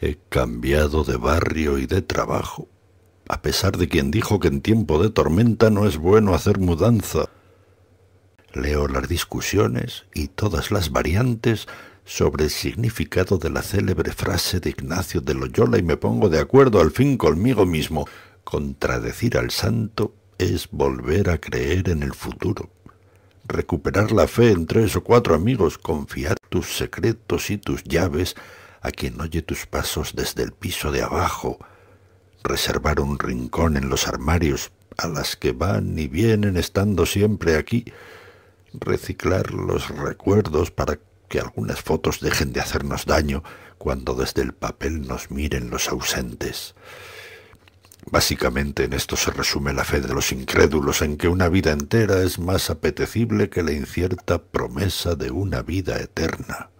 He cambiado de barrio y de trabajo, a pesar de quien dijo que en tiempo de tormenta no es bueno hacer mudanza. Leo las discusiones y todas las variantes sobre el significado de la célebre frase de Ignacio de Loyola y me pongo de acuerdo al fin conmigo mismo. Contradecir al santo es volver a creer en el futuro. Recuperar la fe en tres o cuatro amigos, confiar tus secretos y tus llaves a quien oye tus pasos desde el piso de abajo, reservar un rincón en los armarios a las que van y vienen estando siempre aquí, reciclar los recuerdos para que algunas fotos dejen de hacernos daño cuando desde el papel nos miren los ausentes. Básicamente en esto se resume la fe de los incrédulos, en que una vida entera es más apetecible que la incierta promesa de una vida eterna.